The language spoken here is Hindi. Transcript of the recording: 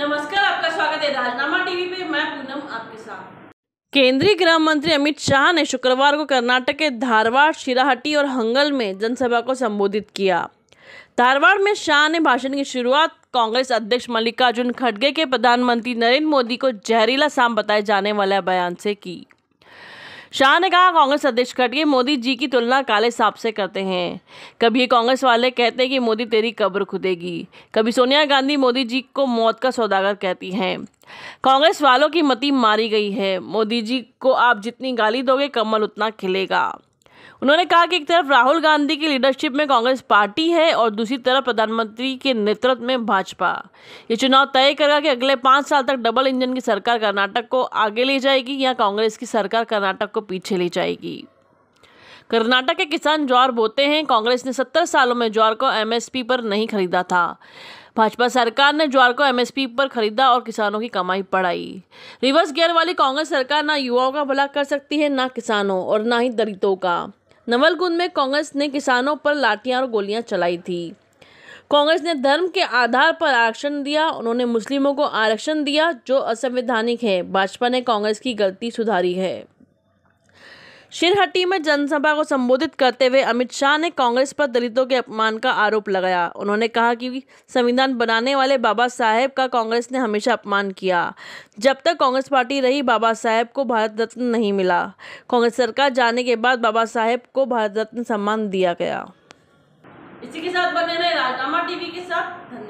नमस्कार आपका स्वागत है राजनामा टीवी पे मैं पूनम आपके साथ केंद्रीय गृह मंत्री अमित शाह ने शुक्रवार को कर्नाटक के धारवाड़ शिराहटी और हंगल में जनसभा को संबोधित किया धारवाड़ में शाह ने भाषण की शुरुआत कांग्रेस अध्यक्ष मल्लिकार्जुन खड़गे के प्रधानमंत्री नरेंद्र मोदी को जहरीला सांप बताए जाने वाले बयान से की शाह ने कहा कांग्रेस अध्यक्ष खड़गे मोदी जी की तुलना काले सांप से करते हैं कभी कांग्रेस वाले कहते हैं कि मोदी तेरी कब्र खुदेगी कभी सोनिया गांधी मोदी जी को मौत का सौदागर कहती हैं कांग्रेस वालों की मती मारी गई है मोदी जी को आप जितनी गाली दोगे कमल उतना खिलेगा उन्होंने कहा कि एक तरफ राहुल गांधी की लीडरशिप में कांग्रेस पार्टी है और दूसरी तरफ प्रधानमंत्री के नेतृत्व में भाजपा ये चुनाव तय करेगा कि अगले पाँच साल तक डबल इंजन की सरकार कर्नाटक को आगे ले जाएगी या कांग्रेस की सरकार कर्नाटक को पीछे ले जाएगी कर्नाटक के किसान ज्वार बोते हैं कांग्रेस ने सत्तर सालों में ज्वार को एमएसपी पर नहीं खरीदा था भाजपा सरकार ने ज्वार को एमएसपी पर खरीदा और किसानों की कमाई बढ़ाई रिवर्स गियर वाली कांग्रेस सरकार ना युवाओं का भला कर सकती है ना किसानों और ना ही दलितों का नवलगुंद में कांग्रेस ने किसानों पर लाठियां और गोलियां चलाई थी कांग्रेस ने धर्म के आधार पर आरक्षण दिया उन्होंने मुस्लिमों को आरक्षण दिया जो असंवैधानिक है भाजपा ने कांग्रेस की गलती सुधारी है शिरहट्टी में जनसभा को संबोधित करते हुए अमित शाह ने कांग्रेस पर दलितों के अपमान का आरोप लगाया उन्होंने कहा कि संविधान बनाने वाले बाबा साहेब का कांग्रेस ने हमेशा अपमान किया जब तक कांग्रेस पार्टी रही बाबा साहेब को भारत रत्न नहीं मिला कांग्रेस सरकार जाने के बाद बाबा साहेब को भारत रत्न सम्मान दिया गया इसी के साथ बने रहे राजनामा टीवी के साथ